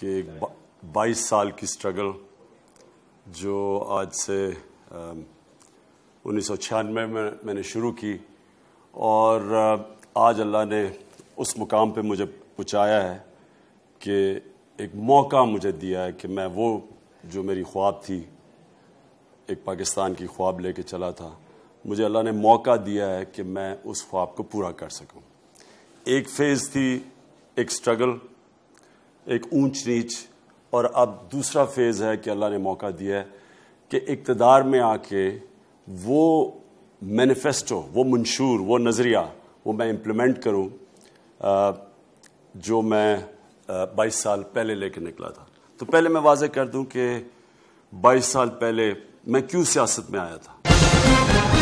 کہ ایک بائیس سال کی سٹرگل جو آج سے انیس سو چھیانوے میں میں نے شروع کی اور آج اللہ نے اس مقام پہ مجھے پچایا ہے کہ ایک موقع مجھے دیا ہے کہ میں وہ جو میری خواب تھی ایک پاکستان کی خواب لے کے چلا تھا مجھے اللہ نے موقع دیا ہے کہ میں اس خواب کو پورا کر سکوں ایک فیز تھی ایک سٹرگل ایک اونچ نیچ اور اب دوسرا فیز ہے کہ اللہ نے موقع دیا ہے کہ اقتدار میں آ کے وہ مینیفیسٹو وہ منشور وہ نظریہ وہ میں امپلیمنٹ کروں جو میں بائیس سال پہلے لے کے نکلا تھا تو پہلے میں واضح کر دوں کہ بائیس سال پہلے میں کیوں سیاست میں آیا تھا